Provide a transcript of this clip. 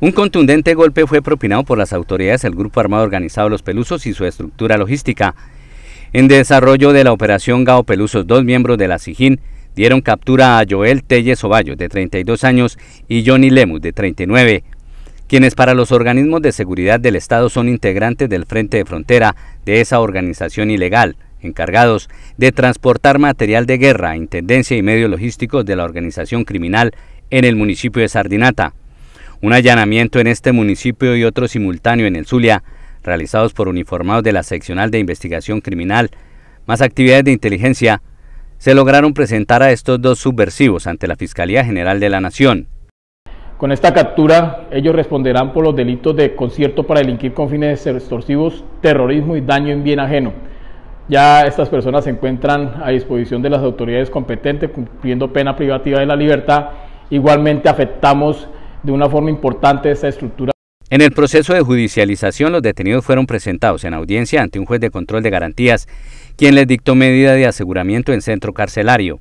Un contundente golpe fue propinado por las autoridades del grupo armado organizado Los Pelusos y su estructura logística. En desarrollo de la operación Gao Pelusos, dos miembros de la SIJIN dieron captura a Joel Telles Ovallo, de 32 años, y Johnny Lemus, de 39, quienes para los organismos de seguridad del Estado son integrantes del Frente de Frontera de esa organización ilegal encargados de transportar material de guerra, intendencia y medios logísticos de la organización criminal en el municipio de Sardinata. Un allanamiento en este municipio y otro simultáneo en el Zulia, realizados por uniformados de la Seccional de Investigación Criminal, más actividades de inteligencia, se lograron presentar a estos dos subversivos ante la Fiscalía General de la Nación. Con esta captura, ellos responderán por los delitos de concierto para delinquir con fines extorsivos, terrorismo y daño en bien ajeno. Ya estas personas se encuentran a disposición de las autoridades competentes cumpliendo pena privativa de la libertad. Igualmente afectamos de una forma importante esta estructura. En el proceso de judicialización, los detenidos fueron presentados en audiencia ante un juez de control de garantías, quien les dictó medida de aseguramiento en centro carcelario.